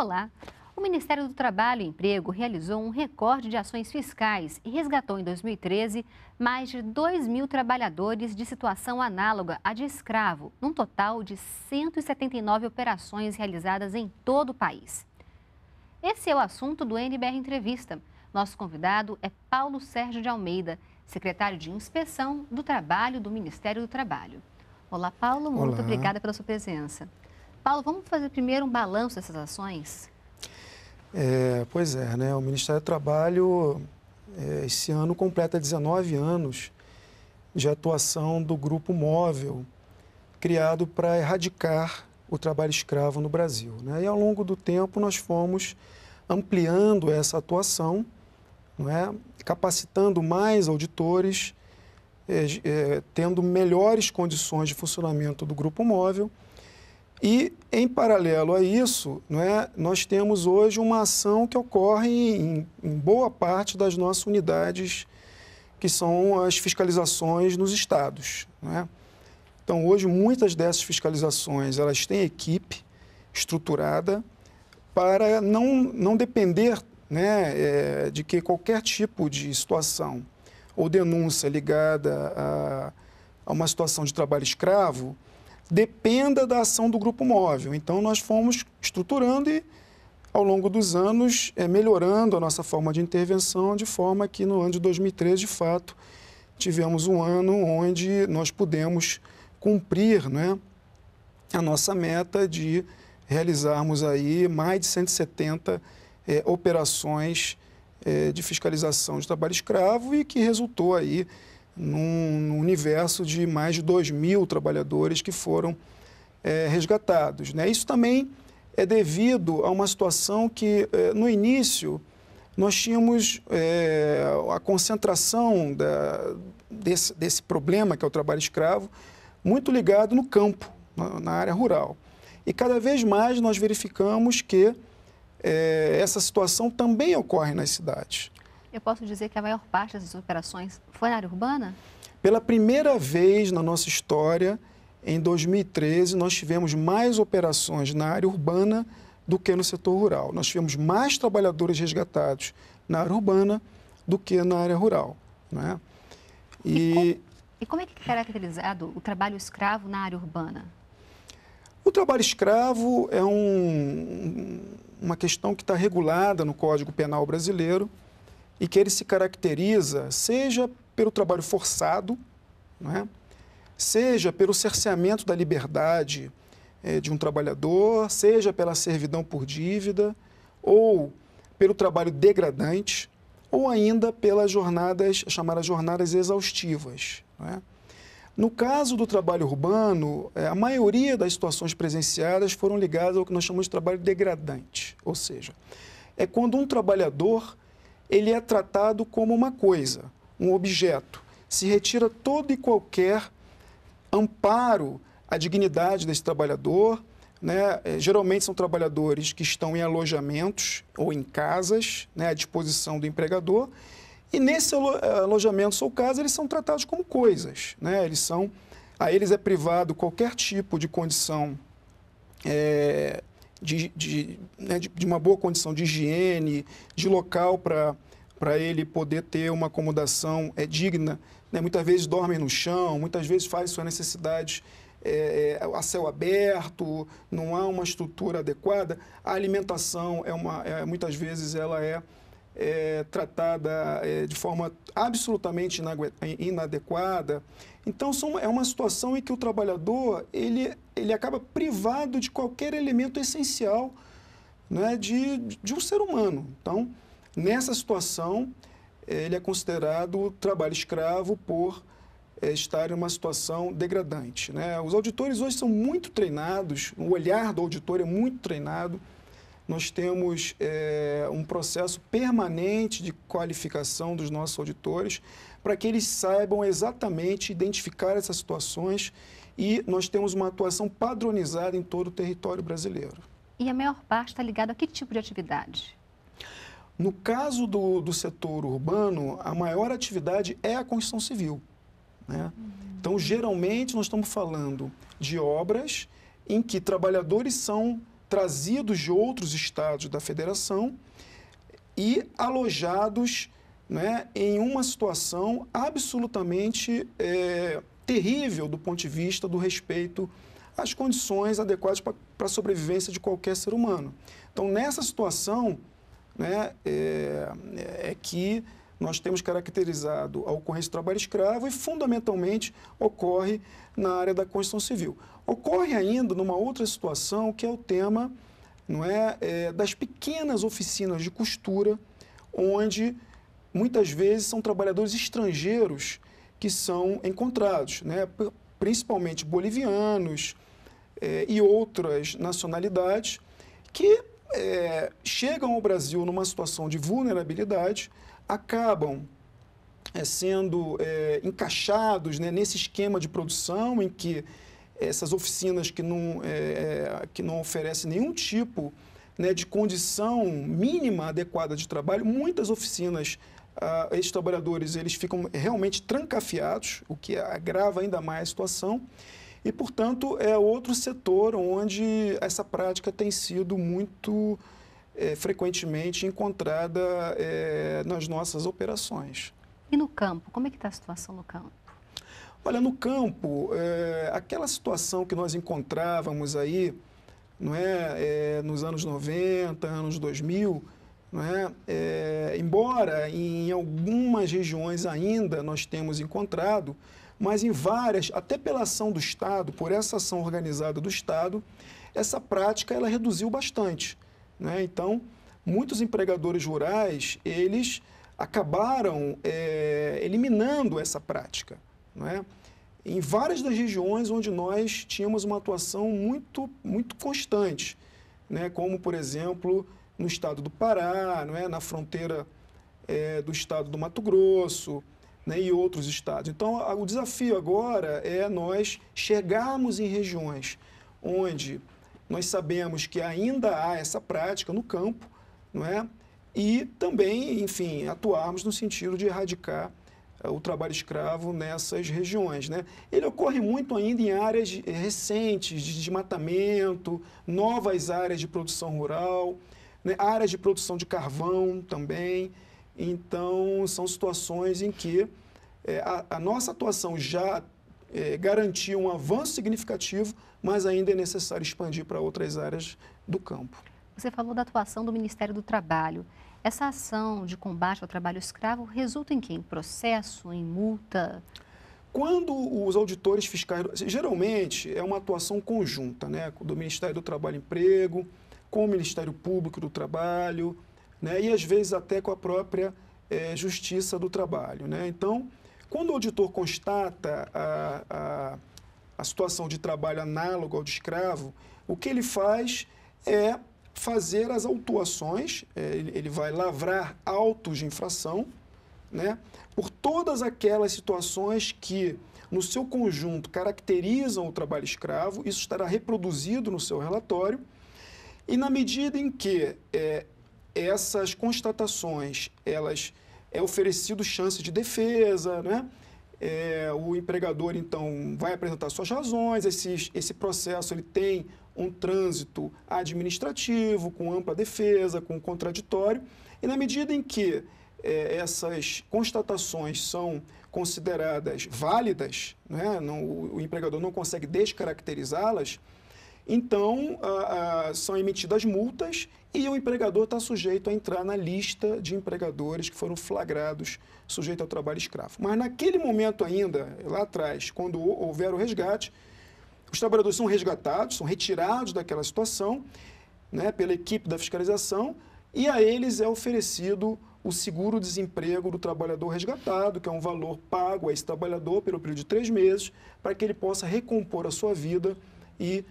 Olá! O Ministério do Trabalho e Emprego realizou um recorde de ações fiscais e resgatou em 2013 mais de 2 mil trabalhadores de situação análoga à de escravo, num total de 179 operações realizadas em todo o país. Esse é o assunto do NBR Entrevista. Nosso convidado é Paulo Sérgio de Almeida, secretário de Inspeção do Trabalho do Ministério do Trabalho. Olá, Paulo, muito Olá. obrigada pela sua presença. Paulo, vamos fazer primeiro um balanço dessas ações? É, pois é, né? O Ministério do Trabalho, é, esse ano, completa 19 anos de atuação do Grupo Móvel, criado para erradicar o trabalho escravo no Brasil. Né? E ao longo do tempo nós fomos ampliando essa atuação, não é? capacitando mais auditores, é, é, tendo melhores condições de funcionamento do grupo móvel e, em paralelo a isso, é, nós temos hoje uma ação que ocorre em, em boa parte das nossas unidades, que são as fiscalizações nos estados. É? Então, hoje, muitas dessas fiscalizações elas têm equipe estruturada para não, não depender né, é, de que qualquer tipo de situação ou denúncia ligada a, a uma situação de trabalho escravo, dependa da ação do grupo móvel. Então, nós fomos estruturando e, ao longo dos anos, é, melhorando a nossa forma de intervenção, de forma que no ano de 2013, de fato, tivemos um ano onde nós pudemos cumprir né, a nossa meta de realizarmos aí mais de 170 é, operações é, de fiscalização de trabalho escravo e que resultou aí num, universo de mais de 2 mil trabalhadores que foram é, resgatados. Né? Isso também é devido a uma situação que, é, no início, nós tínhamos é, a concentração da, desse, desse, problema, que é o trabalho escravo, muito ligado no campo, na, na área rural. E cada vez mais nós verificamos que é, essa situação também ocorre nas cidades. Eu posso dizer que a maior parte dessas operações foi na área urbana? Pela primeira vez na nossa história, em 2013, nós tivemos mais operações na área urbana do que no setor rural. Nós tivemos mais trabalhadores resgatados na área urbana do que na área rural. Né? E, e, como, e como é que é caracterizado o trabalho escravo na área urbana? O trabalho escravo é um, uma questão que está regulada no Código Penal brasileiro e que ele se caracteriza seja pelo trabalho forçado, né? seja pelo cerceamento da liberdade é, de um trabalhador, seja pela servidão por dívida, ou pelo trabalho degradante, ou ainda pelas jornadas, chamadas jornadas exaustivas. Né? No caso do trabalho urbano, eh, a maioria das situações presenciadas foram ligadas ao que nós chamamos de trabalho degradante, ou seja, é quando um trabalhador ele é tratado como uma coisa, um objeto. Se retira todo e qualquer amparo à dignidade desse trabalhador. Né? É, geralmente são trabalhadores que estão em alojamentos ou em casas, né? à disposição do empregador. E nesse eh, alojamento ou casa, eles são tratados como coisas. Né? Eles são, a eles é privado qualquer tipo de condição é, de, de, né, de, de uma boa condição de higiene, de local para para ele poder ter uma acomodação é, digna. Né? Muitas vezes dormem no chão, muitas vezes fazem suas necessidades é, é, a céu aberto, não há uma estrutura adequada. A alimentação é uma, é, muitas vezes ela é é, tratada é, de forma absolutamente inadequada. Então, são, é uma situação em que o trabalhador ele, ele acaba privado de qualquer elemento essencial né, de, de um ser humano. Então, nessa situação, é, ele é considerado trabalho escravo por é, estar em uma situação degradante. Né? Os auditores hoje são muito treinados, o olhar do auditor é muito treinado nós temos é, um processo permanente de qualificação dos nossos auditores para que eles saibam exatamente identificar essas situações e nós temos uma atuação padronizada em todo o território brasileiro. E a maior parte está ligada a que tipo de atividade? No caso do, do setor urbano, a maior atividade é a construção civil. Né? Uhum. Então, geralmente, nós estamos falando de obras em que trabalhadores são trazidos de outros estados da federação e alojados né, em uma situação absolutamente é, terrível do ponto de vista do respeito às condições adequadas para a sobrevivência de qualquer ser humano. Então, nessa situação, né, é, é que nós temos caracterizado a ocorrência do trabalho escravo e, fundamentalmente, ocorre na área da construção civil. Ocorre ainda numa outra situação que é o tema não é, é das pequenas oficinas de costura, onde muitas vezes são trabalhadores estrangeiros que são encontrados, né, principalmente bolivianos é, e outras nacionalidades, que é, chegam ao Brasil numa situação de vulnerabilidade acabam é, sendo é, encaixados né, nesse esquema de produção em que essas oficinas que não, é, que não oferecem nenhum tipo né, de condição mínima adequada de trabalho, muitas oficinas, ah, esses trabalhadores, eles ficam realmente trancafiados, o que agrava ainda mais a situação. E, portanto, é outro setor onde essa prática tem sido muito é, frequentemente encontrada é, nas nossas operações. E no campo, como é que está a situação no campo? Olha, no campo, é, aquela situação que nós encontrávamos aí, não é, é nos anos 90, anos 2000, não é, é, embora em algumas regiões ainda nós temos encontrado, mas em várias, até pela ação do Estado, por essa ação organizada do Estado, essa prática ela reduziu bastante. Né? Então, muitos empregadores rurais, eles acabaram é, eliminando essa prática. Né? Em várias das regiões onde nós tínhamos uma atuação muito, muito constante, né? como, por exemplo, no estado do Pará, né? na fronteira é, do estado do Mato Grosso né? e outros estados. Então, a, o desafio agora é nós chegarmos em regiões onde nós sabemos que ainda há essa prática no campo, não é? E também, enfim, atuarmos no sentido de erradicar eh, o trabalho escravo nessas regiões. Né? Ele ocorre muito ainda em áreas recentes de desmatamento, novas áreas de produção rural, né? áreas de produção de carvão também. Então, são situações em que é, a, a nossa atuação já eh, garantir um avanço significativo, mas ainda é necessário expandir para outras áreas do campo. Você falou da atuação do Ministério do Trabalho. Essa ação de combate ao trabalho escravo resulta em quê? Em processo, em multa? Quando os auditores fiscais, geralmente é uma atuação conjunta, né, do Ministério do Trabalho e Emprego, com o Ministério Público do Trabalho, né, e às vezes até com a própria é, Justiça do Trabalho, né. Então, quando o auditor constata a, a, a situação de trabalho análogo ao de escravo, o que ele faz é fazer as autuações, é, ele vai lavrar autos de infração, né, por todas aquelas situações que, no seu conjunto, caracterizam o trabalho escravo, isso estará reproduzido no seu relatório, e na medida em que é, essas constatações, elas é oferecido chance de defesa, né? É, o empregador, então, vai apresentar suas razões, esse, esse processo ele tem um trânsito administrativo, com ampla defesa, com contraditório, e na medida em que é, essas constatações são consideradas válidas, né? não, o, o empregador não consegue descaracterizá-las, então, são emitidas multas e o empregador está sujeito a entrar na lista de empregadores que foram flagrados sujeito ao trabalho escravo. Mas naquele momento ainda, lá atrás, quando houver o resgate, os trabalhadores são resgatados, são retirados daquela situação né, pela equipe da fiscalização e a eles é oferecido o seguro-desemprego do trabalhador resgatado, que é um valor pago a esse trabalhador pelo período de três meses, para que ele possa recompor a sua vida e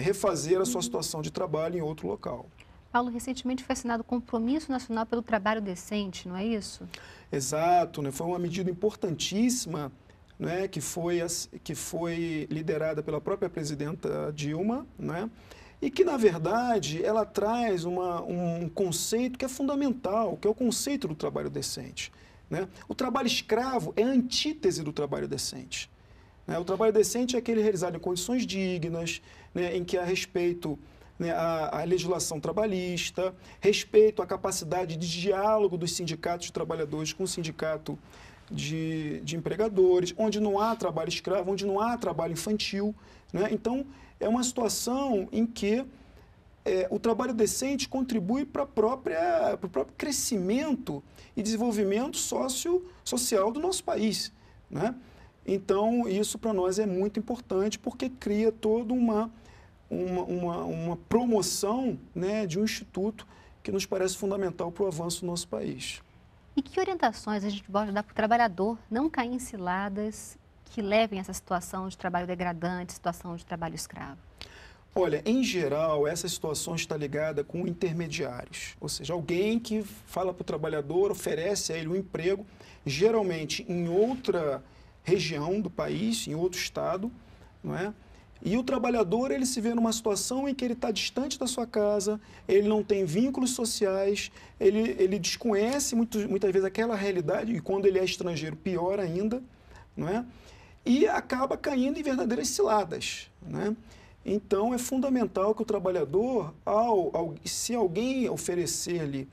refazer a sua situação de trabalho em outro local. Paulo, recentemente foi assinado o Compromisso Nacional pelo Trabalho Decente, não é isso? Exato, né? foi uma medida importantíssima né? que, foi, que foi liderada pela própria presidenta Dilma, né? e que, na verdade, ela traz uma, um conceito que é fundamental, que é o conceito do trabalho decente. Né? O trabalho escravo é a antítese do trabalho decente. Né? O trabalho decente é aquele realizado em condições dignas, né, em que há respeito né, à, à, legislação trabalhista, respeito à capacidade de diálogo dos sindicatos de trabalhadores com o sindicato de, de empregadores, onde não há trabalho escravo, onde não há trabalho infantil. Né? Então, é uma situação em que é, o trabalho decente contribui para, para o próprio crescimento e desenvolvimento sócio, social do nosso país. Né? Então, isso para nós é muito importante porque cria toda uma, uma, uma, uma promoção né, de um instituto que nos parece fundamental para o avanço do nosso país. E que orientações a gente pode dar para o trabalhador não cair em ciladas que levem a essa situação de trabalho degradante, situação de trabalho escravo? Olha, em geral, essa situação está ligada com intermediários, ou seja, alguém que fala para o trabalhador, oferece a ele um emprego, geralmente em outra região do país, em outro estado, não é? E o trabalhador ele se vê numa situação em que ele está distante da sua casa, ele não tem vínculos sociais, ele, ele desconhece muito, muitas vezes aquela realidade, e quando ele é estrangeiro, pior ainda, não é? e acaba caindo em verdadeiras ciladas. Né? Então é fundamental que o trabalhador, ao, ao se alguém oferecer-lhe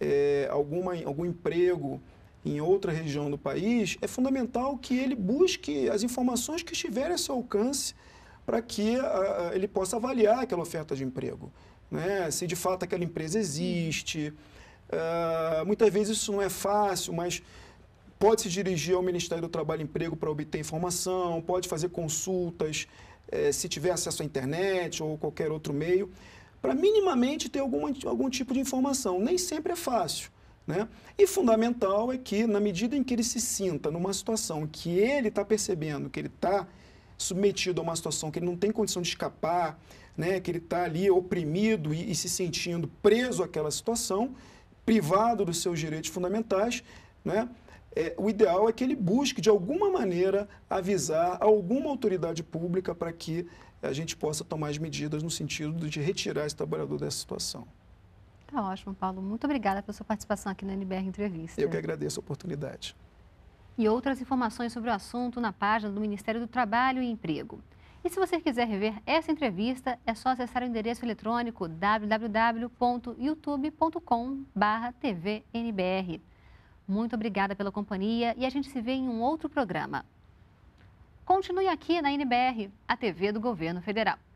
é, alguma, algum emprego, em outra região do país, é fundamental que ele busque as informações que estiverem a seu alcance para que a, ah, ah, ele possa avaliar aquela oferta de emprego. Né? Se de fato aquela empresa existe. Uh, muitas vezes isso não é fácil, mas pode se dirigir ao Ministério do Trabalho e Emprego para obter informação, pode fazer consultas, eh, se tiver acesso à internet ou qualquer outro meio, para minimamente ter alguma, algum tipo de informação. Nem sempre é fácil. Né? E fundamental é que, na medida em que ele se sinta numa situação que ele está percebendo, que ele está submetido a uma situação que ele não tem condição de escapar, né? que ele está ali oprimido e, e, se sentindo preso àquela situação, privado dos seus direitos fundamentais, né? é, o ideal é que ele busque, de alguma maneira, avisar alguma autoridade pública para que a gente possa tomar as medidas no sentido de retirar esse trabalhador dessa situação. Tá ótimo, Paulo. Muito obrigada pela sua participação aqui na NBR Entrevista. Eu que agradeço a oportunidade. E outras informações sobre o assunto na página do Ministério do Trabalho e Emprego. E se você quiser rever essa entrevista, é só acessar o endereço eletrônico www.youtube.com/tvnbr. Muito obrigada pela companhia e a gente se vê em um outro programa. Continue aqui na NBR, a TV do Governo Federal.